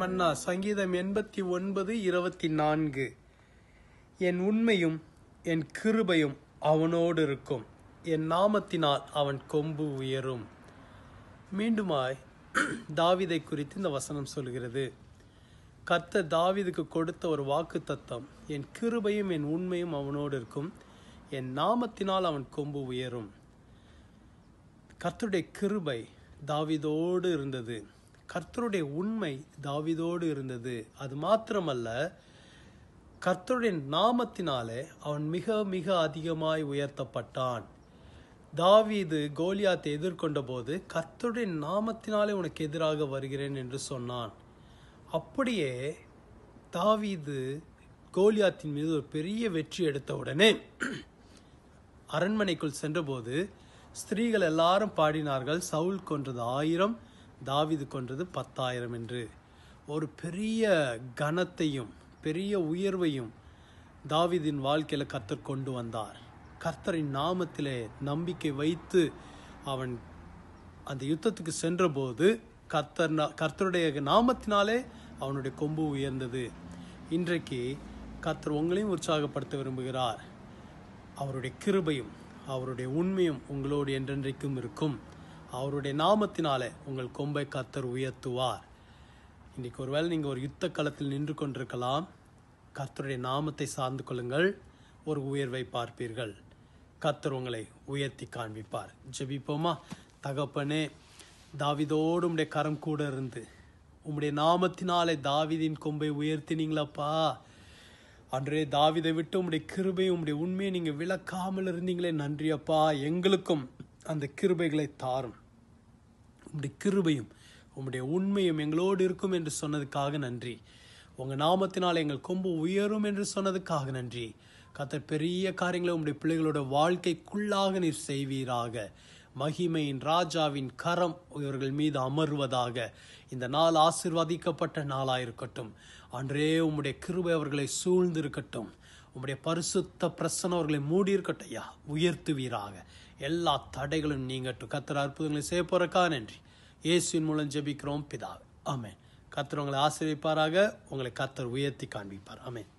மன்னா சங்கீதம் எண்பத்தி ஒன்பது இருபத்தி நான்கு என் உண்மையும் என் கிருபையும் அவனோடு இருக்கும் என் நாமத்தினால் அவன் கொம்பு உயரும் மீண்டுமாய் தாவிதை குறித்து இந்த வசனம் சொல்கிறது கர்த்த தாவிதுக்கு கொடுத்த ஒரு வாக்கு தத்தம் என் கிருபையும் என் உண்மையும் அவனோடு இருக்கும் என் நாமத்தினால் அவன் கொம்பு உயரும் கர்த்துடைய கிருபை தாவிதோடு இருந்தது கர்த்தருடைய உண்மை தாவிதோடு இருந்தது அது மாத்திரமல்ல கர்த்தருடைய நாமத்தினாலே அவன் மிக மிக அதிகமாய் உயர்த்தப்பட்டான் தாவிது கோலியாத்தை எதிர்கொண்ட போது கர்த்தருடைய நாமத்தினாலே உனக்கு எதிராக வருகிறேன் என்று சொன்னான் அப்படியே தாவிது கோலியாத்தின் மீது ஒரு பெரிய வெற்றி எடுத்தவுடனே அரண்மனைக்குள் சென்றபோது ஸ்திரீகள் எல்லாரும் பாடினார்கள் சவுல் கொன்றது ஆயிரம் தாவிது கொன்றது பத்தாயிரம் என்று ஒரு பெரிய கனத்தையும் பெரிய உயர்வையும் தாவிதின் வாழ்க்கையில் கர்த்தர் கொண்டு வந்தார் கர்த்தரின் நாமத்திலே நம்பிக்கை வைத்து அவன் அந்த யுத்தத்துக்கு சென்றபோது கர்த்தர் கர்த்தருடைய நாமத்தினாலே அவனுடைய கொம்பு உயர்ந்தது இன்றைக்கு கர்த்தர் உங்களையும் உற்சாகப்படுத்த விரும்புகிறார் அவருடைய கிருபையும் அவருடைய உண்மையும் உங்களோடு என்றென்றைக்கும் இருக்கும் அவருடைய நாமத்தினாலே உங்கள் கொம்பை கத்தர் உயர்த்துவார் இன்றைக்கு ஒருவேளை நீங்கள் ஒரு யுத்த களத்தில் நின்று கொண்டிருக்கலாம் கத்தருடைய நாமத்தை சார்ந்து கொள்ளுங்கள் ஒரு உயர்வை பார்ப்பீர்கள் கத்தர் உங்களை உயர்த்தி காண்பிப்பார் ஜெபிப்போமா தகப்பனே தாவிதோடு உடைய கரம் கூட இருந்து உம்முடைய நாமத்தினாலே தாவிதின் கொம்பை உயர்த்தினீங்களப்பா அன்றே தாவிதை விட்டு உம்முடைய கிருபை உம்முடைய உண்மையை நீங்கள் விளக்காமல் இருந்தீங்களே நன்றியப்பா எங்களுக்கும் அந்த கிருபைகளை தாரும் உம்முடைய கிருபையும் உம்முடைய உண்மையும் எங்களோடு இருக்கும் என்று சொன்னதுக்காக நன்றி உங்கள் நாமத்தினால் எங்கள் கொம்பு உயரும் என்று சொன்னதுக்காக நன்றி கத்தர் பெரிய காரியங்களை உங்களுடைய பிள்ளைகளோட வாழ்க்கைக்குள்ளாக நீர் செய்வீராக மகிமையின் ராஜாவின் கரம் இவர்கள் மீது அமர்வதாக இந்த நாள் ஆசிர்வதிக்கப்பட்ட நாளாக இருக்கட்டும் அன்றே உம்முடைய கிருபை அவர்களை சூழ்ந்திருக்கட்டும் உம்முடைய பரிசுத்த பிரசனம் அவர்களை இருக்கட்டும் ஐயா உயர்த்துவீராக எல்லா தடைகளும் நீங்கட்டும் கத்திர அற்புதங்களை செய்ய போகிறக்கா நன்றி இயேசுவின் மூலம் ஜெபிக்கிறோம் பிதாவை ஆமேன் கத்திர உங்களை ஆசிரியப்பாராக உங்களை கத்தர் உயர்த்தி காண்பிப்பார் ஆமேன்